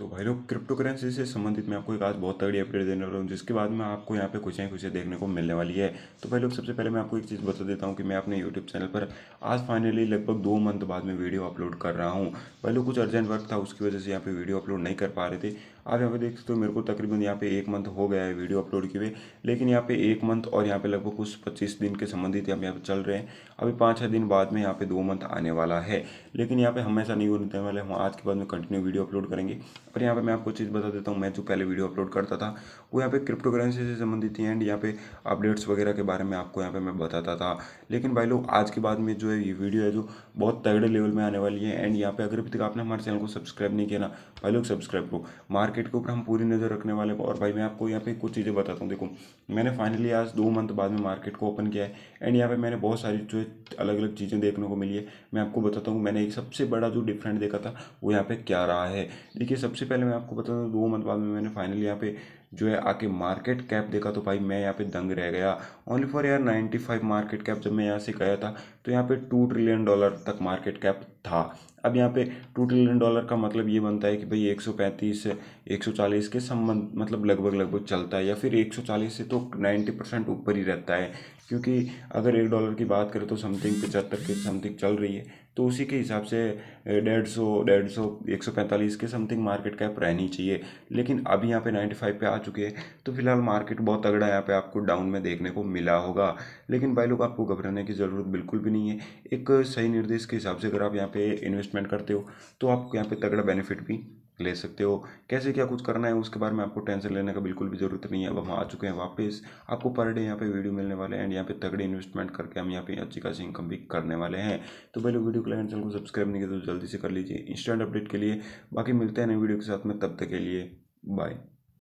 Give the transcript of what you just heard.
तो भाई लोग क्रिप्टो करेंसी से संबंधित मैं आपको एक आज बहुत तगड़ी अपडेट देने वाला हूँ जिसके बाद में आपको यहाँ पे खुशियाँ खुशियाँ देखने को मिलने वाली है तो भाई लोग सबसे पहले मैं आपको एक चीज़ बता देता हूँ कि मैं अपने यूट्यूब चैनल पर आज फाइनली लगभग दो मंथ बाद में वीडियो अपलोड कर रहा हूँ भाई लोग कुछ अर्जेंट वर्क था उसकी वजह से यहाँ पर वीडियो अपलोड नहीं कर पा रहे थे आप यहाँ पे देख सकते हो मेरे को तकरीबन यहाँ पे एक मंथ हो गया है वीडियो अपलोड किए हुए लेकिन यहाँ पे एक मंथ और यहाँ पे लगभग कुछ पच्चीस दिन के संबंधित हम यहाँ पे चल रहे हैं अभी पाँच छः दिन बाद में यहाँ पे दो मंथ आने वाला है लेकिन यहाँ पे हमेशा नहीं होने वाले हम आज के बाद में कंटिन्यू वीडियो अपलोड करेंगे पर यहाँ पे मैं आपको चीज़ बता देता हूँ मैं जो पहले वीडियो अपलोड करता था वो यहाँ पे क्रिप्टो करेंसी से संबंधित थी एंड यहाँ पे अपडेट्स वगैरह के बारे में आपको यहाँ पे मैं बताता था लेकिन भाई लोग आज के बाद में जो है ये वीडियो है जो बहुत तगड़े लेवल में आने वाली है एंड यहाँ पे अगर अभी तक आपने हमारे चैनल को सब्सक्राइब नहीं किया ना भाई लोग सब्सक्राइब करो मार्केट के ऊपर हम पूरी नज़र रखने वाले और भाई मैं आपको यहाँ पे कुछ चीज़ें बताता हूँ देखो मैंने फाइनली आज दो मंथ बाद में मार्केट को ओपन किया है एंड यहाँ पर मैंने बहुत सारी जो है अलग अलग चीज़ें देखने को मिली है मैं आपको बताता हूँ मैंने एक सबसे बड़ा जो डिफरेंट देखा था वो यहाँ पर क्या रहा है देखिए सबसे सबसे पहले मैं आपको बता दूँ दो मंथ बाद में मैंने फाइनल यहाँ पे जो है आके मार्केट कैप देखा तो भाई मैं यहाँ पे दंग रह गया ओनली फॉर यार 95 मार्केट कैप जब मैं यहाँ से गया था तो यहाँ पे टू ट्रिलियन डॉलर तक मार्केट कैप था अब यहाँ पे टू ट्रिलियन डॉलर का मतलब ये बनता है कि भाई 135 140 के संबंध मतलब लगभग लगभग चलता है या फिर 140 से तो 90 परसेंट ऊपर ही रहता है क्योंकि अगर एक डॉलर की बात करें तो समथिंग पचहत्तर के समथिंग चल रही है तो उसी के हिसाब से डेढ़ सौ डेढ़ सौ एक सौ पैंतालीस के समथिंग मार्केट कैप रहनी चाहिए लेकिन अभी यहाँ पे नाइन्टी फाइव पे आ चुके हैं तो फिलहाल मार्केट बहुत तगड़ा यहाँ पे आपको डाउन में देखने को मिला होगा लेकिन भाई लोग आपको घबराने की ज़रूरत बिल्कुल भी नहीं है एक सही निर्देश के हिसाब से अगर आप यहाँ पे इन्वेस्टमेंट करते हो तो आपको यहाँ पे तगड़ा बेनिफिट भी ले सकते हो कैसे क्या कुछ करना है उसके बारे में आपको टेंशन लेने का बिल्कुल भी ज़रूरत नहीं है अब हम आ चुके हैं वापस आपको पर डे यहाँ पे वीडियो मिलने वाले हैं एंड यहाँ पे तगड़े इन्वेस्टमेंट करके हम यहाँ पे अच्छी खासी इनकम भी करने वाले हैं तो पहले वीडियो को लाइन चैनल को सब्सक्राइब नहीं किया तो जल्दी से कर लीजिए इंस्टेंट अपडेट के लिए बाकी मिलते हैं नए वीडियो के साथ में तब तक के लिए बाय